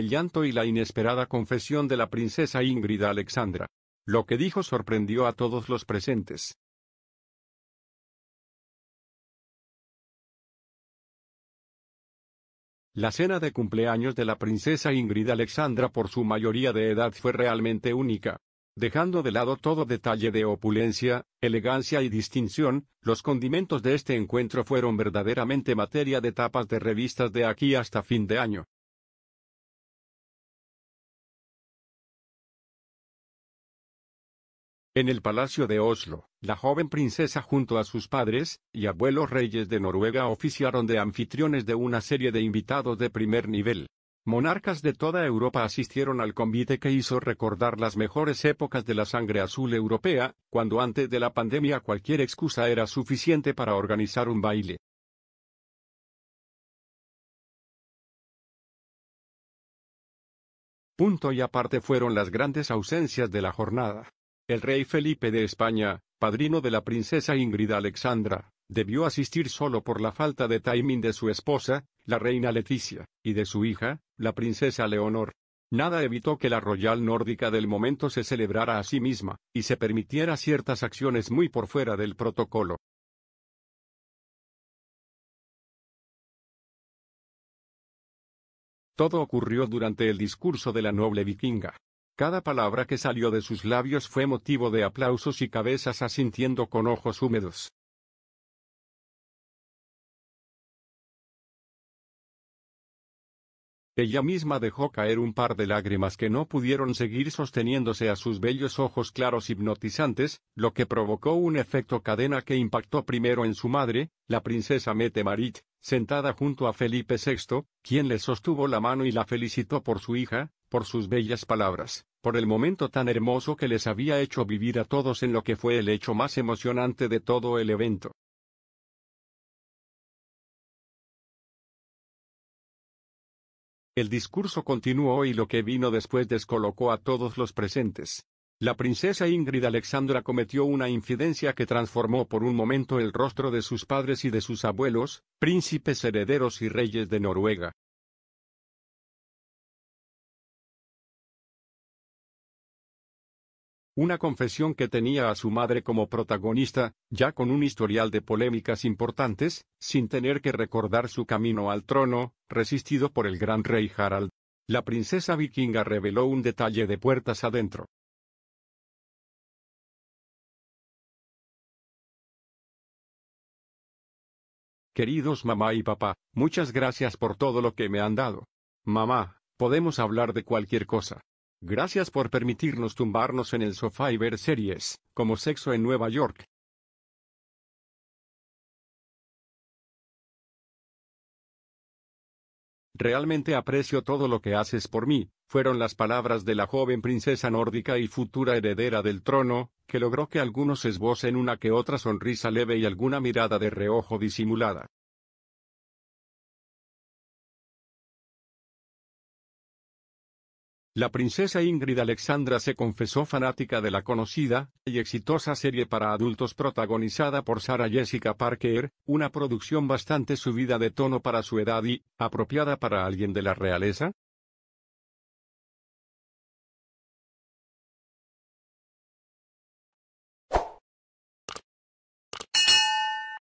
el llanto y la inesperada confesión de la princesa Ingrid Alexandra. Lo que dijo sorprendió a todos los presentes. La cena de cumpleaños de la princesa Ingrid Alexandra por su mayoría de edad fue realmente única. Dejando de lado todo detalle de opulencia, elegancia y distinción, los condimentos de este encuentro fueron verdaderamente materia de tapas de revistas de aquí hasta fin de año. En el Palacio de Oslo, la joven princesa junto a sus padres y abuelos reyes de Noruega oficiaron de anfitriones de una serie de invitados de primer nivel. Monarcas de toda Europa asistieron al convite que hizo recordar las mejores épocas de la sangre azul europea, cuando antes de la pandemia cualquier excusa era suficiente para organizar un baile. Punto y aparte fueron las grandes ausencias de la jornada. El rey Felipe de España, padrino de la princesa Ingrid Alexandra, debió asistir solo por la falta de timing de su esposa, la reina Leticia, y de su hija, la princesa Leonor. Nada evitó que la Royal Nórdica del momento se celebrara a sí misma, y se permitiera ciertas acciones muy por fuera del protocolo. Todo ocurrió durante el discurso de la noble vikinga. Cada palabra que salió de sus labios fue motivo de aplausos y cabezas asintiendo con ojos húmedos. Ella misma dejó caer un par de lágrimas que no pudieron seguir sosteniéndose a sus bellos ojos claros hipnotizantes, lo que provocó un efecto cadena que impactó primero en su madre, la princesa Mete Marit, sentada junto a Felipe VI, quien le sostuvo la mano y la felicitó por su hija, por sus bellas palabras por el momento tan hermoso que les había hecho vivir a todos en lo que fue el hecho más emocionante de todo el evento. El discurso continuó y lo que vino después descolocó a todos los presentes. La princesa Ingrid Alexandra cometió una infidencia que transformó por un momento el rostro de sus padres y de sus abuelos, príncipes herederos y reyes de Noruega. una confesión que tenía a su madre como protagonista, ya con un historial de polémicas importantes, sin tener que recordar su camino al trono, resistido por el gran rey Harald. La princesa vikinga reveló un detalle de puertas adentro. Queridos mamá y papá, muchas gracias por todo lo que me han dado. Mamá, podemos hablar de cualquier cosa. Gracias por permitirnos tumbarnos en el sofá y ver series, como Sexo en Nueva York. Realmente aprecio todo lo que haces por mí, fueron las palabras de la joven princesa nórdica y futura heredera del trono, que logró que algunos esbocen una que otra sonrisa leve y alguna mirada de reojo disimulada. La princesa Ingrid Alexandra se confesó fanática de la conocida y exitosa serie para adultos protagonizada por Sarah Jessica Parker, una producción bastante subida de tono para su edad y, apropiada para alguien de la realeza,